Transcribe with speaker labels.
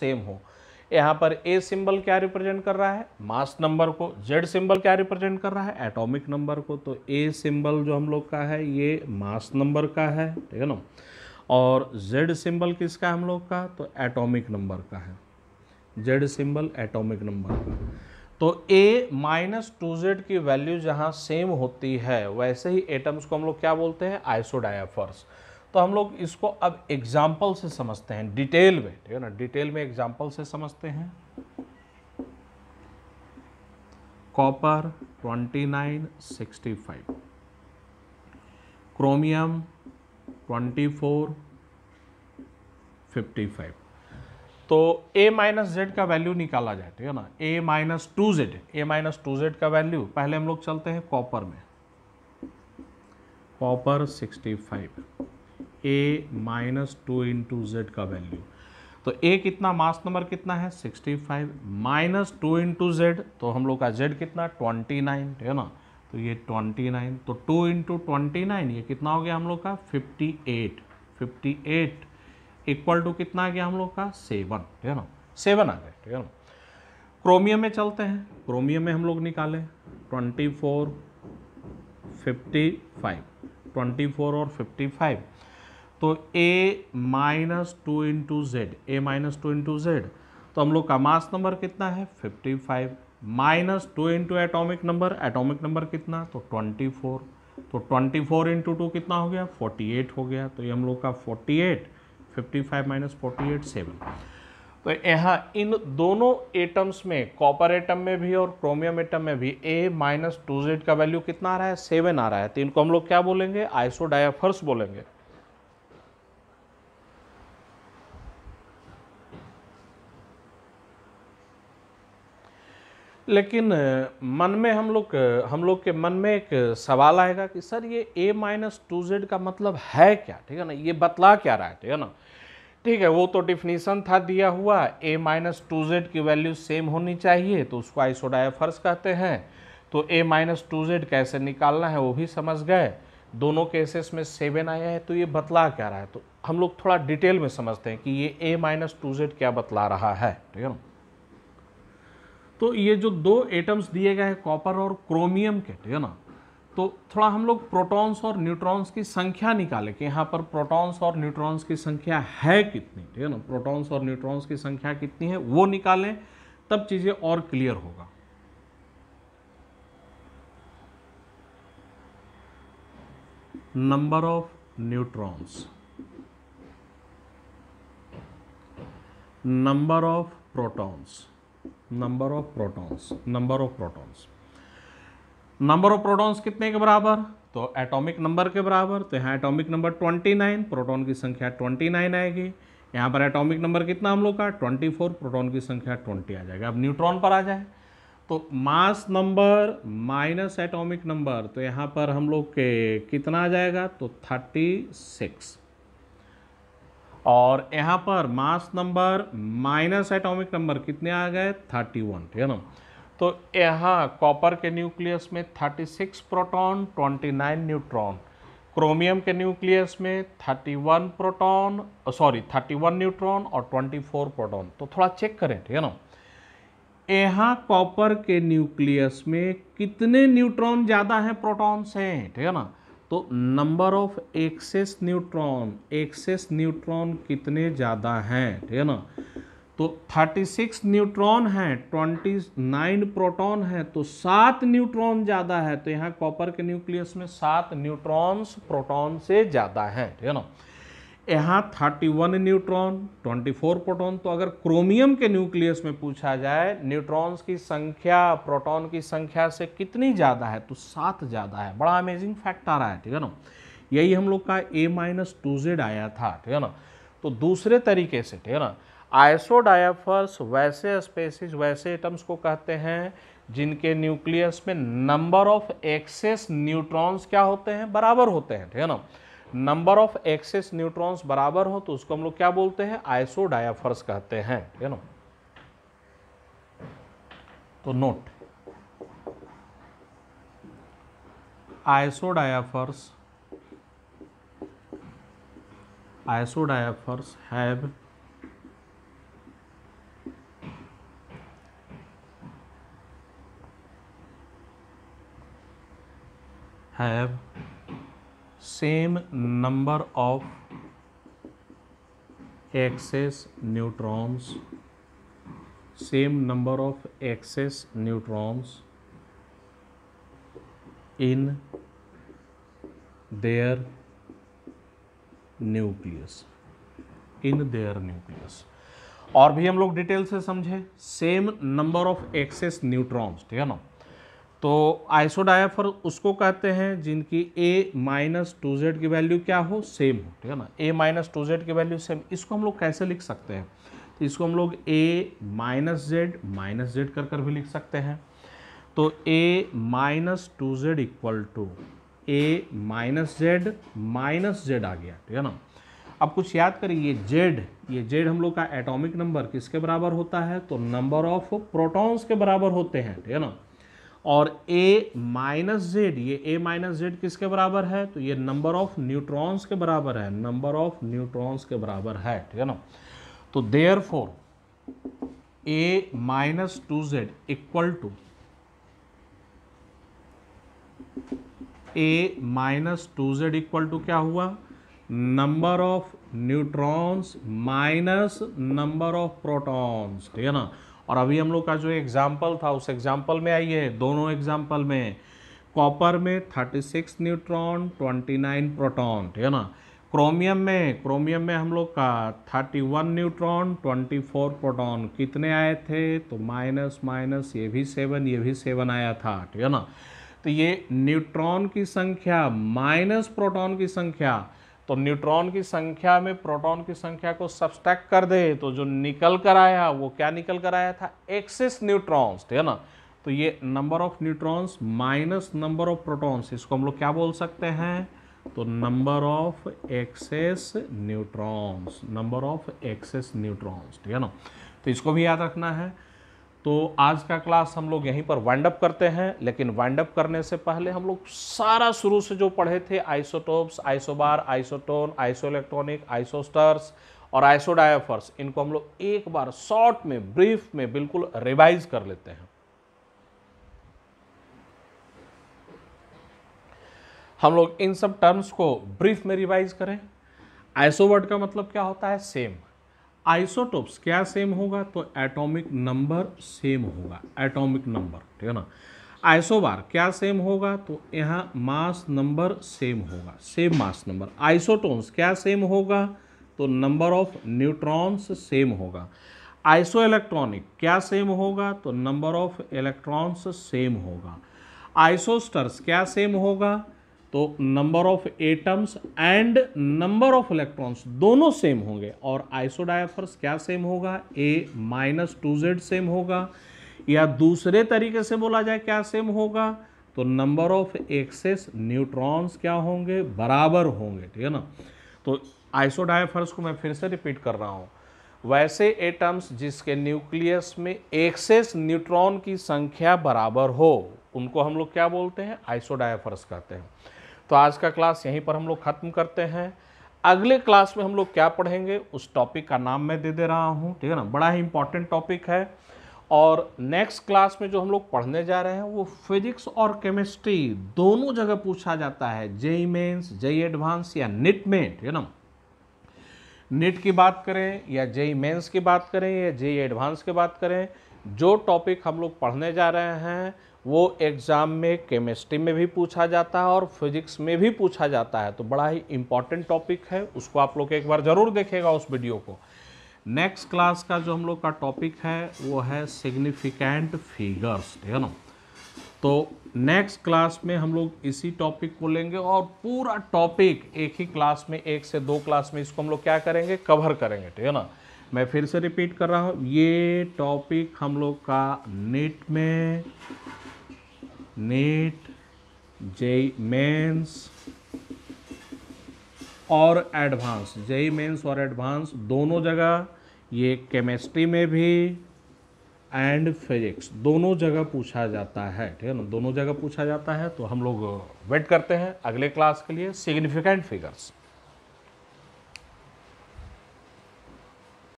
Speaker 1: same हो यहाँ पर ए सिंबल क्या रिप्रेजेंट कर रहा है मास नंबर को जेड सिंबल क्या रिप्रेजेंट कर रहा है एटॉमिक नंबर को तो ए सिंबल जो हम लोग का है ये मास नंबर का है ठीक है ना और जेड सिंबल किसका हम लोग का तो एटॉमिक नंबर का है जेड सिंबल एटॉमिक नंबर का तो ए माइनस टू जेड की वैल्यू जहाँ सेम होती है वैसे ही एटम्स को हम लोग क्या बोलते हैं आइसोडायाफर्स तो हम लोग इसको अब एग्जाम्पल से समझते हैं डिटेल में ठीक है ना डिटेल में एग्जाम्पल से समझते हैं कॉपर 2965 क्रोमियम 2455 तो a माइनस जेड का वैल्यू निकाला जाए ठीक है ना a minus two Z A minus two Z का वैल्यू पहले हम लोग चलते हैं कॉपर में copper 65 A minus two into Z का वैल्यू तो ए कितना मास नंबर कितना है 65 माइनस टू इंटू जेड तो हम लोग का जेड कितना 29 है ना तो ये 29 तो 2 इंटू ट्वेंटी ये कितना हो गया हम लोग का 58 58 इक्वल टू कितना आ गया हम लोग का सेवन है ना सेवन आ गया ठीक है ना क्रोमियम में चलते हैं क्रोमियम में हम लोग निकालें twenty four fifty five twenty four और फिफ्टी फाइव तो a minus two into Z A minus two into Z तो हम लोग का मास नंबर कितना है 55 minus two into atomic number atomic number कितना तो 24 तो 24 फोर इंटू टू कितना हो गया 48 हो गया तो ये हम लोग का 48 55 five minus forty eight seven तो यहाँ इन दोनों एटम्स में कॉपर एटम में भी और क्रोमियम एटम में भी ए माइनस टू जेड का वैल्यू कितना आ रहा है सेवन आ रहा है तो इनको हम लोग क्या बोलेंगे आइसोडायाफर्स बोलेंगे लेकिन मन में हम लोग हम लोग के मन में एक सवाल आएगा कि सर ये ए माइनस टू जेड का मतलब है क्या ठीक है ना ये बतला क्या रहा है ठीक है ना ठीक है वो तो डिफिनीसन था दिया हुआ ए माइनस टू जेड की वैल्यू सेम होनी चाहिए तो उसको आइसोडायफर्स कहते हैं तो ए माइनस टू जेड कैसे निकालना है वो भी समझ गए दोनों केसेस में सेवन आया है तो ये बतला क्या रहा है तो हम लोग थोड़ा डिटेल में समझते हैं कि ये ए माइनस टू जेड क्या बतला रहा है ठीक है ना तो ये जो दो एटम्स दिए गए हैं कॉपर और क्रोमियम के ठीक है ना तो थोड़ा हम लोग प्रोटॉन्स और न्यूट्रॉन्स की संख्या निकालें कि यहाँ पर प्रोटॉन्स और न्यूट्रॉन्स की संख्या है कितनी ठीक है ना प्रोटॉन्स और न्यूट्रॉन्स की संख्या कितनी है वो निकालें तब चीज़ें और क्लियर होगा number of neutrons number of protons number of protons number of protons number of protons कितने के बराबर तो एटॉमिक नंबर के बराबर तो यहाँ एटॉमिक नंबर 29 प्रोटॉन की संख्या 29 आएगी यहाँ पर एटॉमिक नंबर कितना हम लोग का 24 प्रोटॉन की संख्या 20 आ जाएगा अब न्यूट्रॉन पर आ जाए तो mass number minus atomic number तो यहाँ पर हम लोग के कितना आ जाएगा तो 36 और यहाँ पर mass number minus atomic number कितने आ गए 31 ठीक है ना तो यहाँ कॉपर के न्यूक्लियस में 36 प्रोटॉन 29 न्यूट्रॉन क्रोमियम के न्यूक्लियस में 31 प्रोटॉन सॉरी 31 न्यूट्रॉन और 24 प्रोटॉन तो थोड़ा चेक करें ठीक है ना यहाँ कॉपर के न्यूक्लियस में कितने न्यूट्रॉन ज़्यादा हैं प्रोटॉन से ठीक है ना तो number of excess neutron excess neutron कितने ज़्यादा हैं ठीक है ना तो 36 न्यूट्रॉन हैं 29 प्रोटॉन हैं तो सात न्यूट्रॉन ज़्यादा है तो यहाँ कॉपर के न्यूक्लियस में सात न्यूट्रॉन्स प्रोटॉन से ज़्यादा हैं ठीक है ना यहाँ 31 न्यूट्रॉन 24 प्रोटॉन तो अगर क्रोमियम के न्यूक्लियस में पूछा जाए न्यूट्रॉन्स की संख्या प्रोटॉन की संख्या से कितनी ज़्यादा है तो सात ज़्यादा है बड़ा अमेजिंग फैक्ट आ रहा है ठीक है ना यही हम लोग का ए माइनस टू जेड आया था ठीक है ना तो दूसरे तरीके से ठीक है ना आइसोडायाफर्स वैसे स्पेसिस वैसे एटम्स को कहते हैं जिनके न्यूक्लियस में नंबर ऑफ एक्सेस न्यूट्रॉन्स क्या होते हैं बराबर होते हैं ठीक है ना नंबर ऑफ एक्सेस न्यूट्रॉन्स बराबर हो तो उसको हम लोग क्या बोलते हैं आइसोडायाफर्स कहते हैं यू नो तो note isodiaphers isodiaphers have have same number of excess neutrons same number of excess neutrons in their nucleus in their nucleus और भी हम लोग डिटेल से समझे same number of excess neutrons ठीक है ना तो आइसोडायाफर उसको कहते हैं जिनकी ए माइनस टू जेड की वैल्यू क्या हो सेम हो ठीक है ना ए माइनस टू जेड की वैल्यू सेम इसको हम लोग कैसे लिख सकते हैं तो इसको हम लोग A minus Z minus Z कर कर भी लिख सकते हैं तो A minus two Z equal to A minus Z minus Z आ गया ठीक है ना अब कुछ याद करिए ये जेड ये जेड हम लोग का एटॉमिक नंबर किसके बराबर होता है तो नंबर ऑफ प्रोटॉन्स के बराबर होते हैं ठीक है ना और a माइनस जेड ये a माइनस जेड किसके बराबर है तो ये नंबर ऑफ न्यूट्रॉन्स के बराबर है नंबर ऑफ न्यूट्रॉन्स के बराबर है ठीक है ना तो therefore A minus two Z equal to A minus two Z equal to क्या हुआ number of neutrons minus number of protons ठीक है ना और अभी हम लोग का जो एग्जाम्पल था उस एग्जाम्पल में आइए दोनों एग्जाम्पल में कॉपर में 36 न्यूट्रॉन 29 प्रोटॉन ठीक है ना क्रोमियम में क्रोमियम में हम लोग का 31 न्यूट्रॉन 24 प्रोटॉन कितने आए थे तो माइनस माइनस ये भी सेवन ये भी सेवन आया था ठीक है ना तो ये न्यूट्रॉन की संख्या माइनस प्रोटॉन की संख्या तो न्यूट्रॉन की संख्या में प्रोटॉन की संख्या को सब्सट्रैक्ट कर दे तो जो निकल कर आया वो क्या निकल कर आया था एक्सिस न्यूट्रॉन्स ठीक है ना तो ये number of neutrons minus number of protons इसको हम लोग क्या बोल सकते हैं तो number of excess neutrons number of excess neutrons ठीक है ना तो इसको भी याद रखना है तो आज का क्लास हम लोग यहीं पर वाइंड अप करते हैं लेकिन वाइंड अप करने से पहले हम लोग सारा शुरू से जो पढ़े थे isotopes isobar isotone iso electronic isosters और आइसोडायफर्स इनको हम लोग एक बार शॉर्ट में ब्रीफ में बिल्कुल रिवाइज कर लेते हैं हम लोग इन सब टर्म्स को ब्रीफ में रिवाइज करें आइसोवर्ड का मतलब क्या होता है सेम आइसोटोप्स क्या सेम होगा तो एटॉमिक नंबर सेम होगा एटॉमिक नंबर ठीक है ना आइसोबार क्या सेम होगा तो यहाँ मास नंबर सेम होगा सेम मास नंबर आइसोटोन्स क्या सेम होगा तो नंबर ऑफ न्यूट्रॉन्स सेम होगा आइसो इलेक्ट्रॉनिक क्या सेम होगा तो नंबर ऑफ इलेक्ट्रॉन्स सेम होगा आइसोस्टर्स क्या सेम होगा तो number of atoms and number of electrons दोनों सेम होंगे और आइसोडायफर्स क्या सेम होगा A minus two Z same होगा या दूसरे तरीके से बोला जाए क्या सेम होगा तो नंबर ऑफ एक्सेस न्यूट्रॉन्स क्या होंगे बराबर होंगे ठीक है ना तो आइसोडायफर्स को मैं फिर से रिपीट कर रहा हूँ वैसे एटम्स जिसके न्यूक्लियस में एक्सेस न्यूट्रॉन की संख्या बराबर हो उनको हम लोग क्या बोलते हैं आइसोडायफर्स कहते हैं तो आज का क्लास यहीं पर हम लोग ख़त्म करते हैं अगले क्लास में हम लोग क्या पढ़ेंगे उस टॉपिक का नाम मैं दे दे रहा हूँ ठीक है ना बड़ा ही इंपॉर्टेंट टॉपिक है और नेक्स्ट क्लास में जो हम लोग पढ़ने जा रहे हैं वो फिजिक्स और केमिस्ट्री दोनों जगह पूछा जाता है जेई मेन्स जेई एडवांस या निट में ठीक है ना नेट की बात करें या जेई मेन्स की बात करें या जेई एडवांस की बात करें जो टॉपिक हम लोग पढ़ने जा रहे हैं वो एग्ज़ाम में केमिस्ट्री में भी पूछा जाता है और फिजिक्स में भी पूछा जाता है तो बड़ा ही इम्पॉर्टेंट टॉपिक है उसको आप लोग एक बार ज़रूर देखेगा उस वीडियो को नेक्स्ट क्लास का जो हम लोग का टॉपिक है वो है सिग्निफिकेंट फिगर्स ठीक है ना तो नेक्स्ट क्लास में हम लोग इसी टॉपिक को लेंगे और पूरा टॉपिक एक ही क्लास में एक से दो क्लास में इसको हम लोग क्या करेंगे कवर करेंगे ठीक है ना मैं फिर से रिपीट कर रहा हूँ ये टॉपिक हम लोग का नेट में नेट जे मेंस और एडवांस जे मेंस और एडवांस दोनों जगह ये केमिस्ट्री में भी एंड फिजिक्स दोनों जगह पूछा जाता है ठीक है ना दोनों जगह पूछा जाता है तो हम लोग वेट करते हैं अगले क्लास के लिए सिग्निफिकेंट फिगर्स